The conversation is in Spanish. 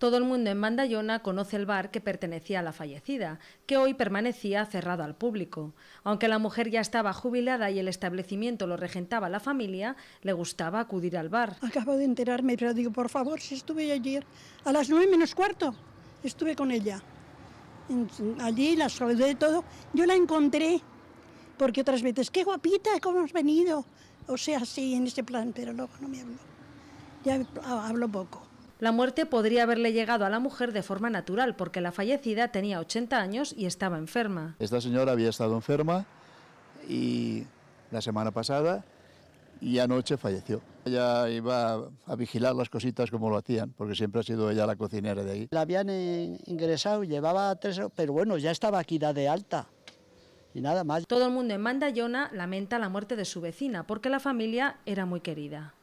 Todo el mundo en Mandayona conoce el bar que pertenecía a la fallecida, que hoy permanecía cerrado al público. Aunque la mujer ya estaba jubilada y el establecimiento lo regentaba la familia, le gustaba acudir al bar. Acabo de enterarme, pero digo, por favor, si estuve ayer a las nueve menos cuarto, estuve con ella. Allí la saludé todo. Yo la encontré, porque otras veces, qué guapita, cómo has venido. O sea, sí, en este plan, pero luego no me habló. Ya hablo poco. La muerte podría haberle llegado a la mujer de forma natural porque la fallecida tenía 80 años y estaba enferma. Esta señora había estado enferma y la semana pasada y anoche falleció. Ella iba a vigilar las cositas como lo hacían, porque siempre ha sido ella la cocinera de ahí. La habían ingresado, llevaba tres, pero bueno, ya estaba aquí de alta. Y nada más. Todo el mundo en Mandayona lamenta la muerte de su vecina, porque la familia era muy querida.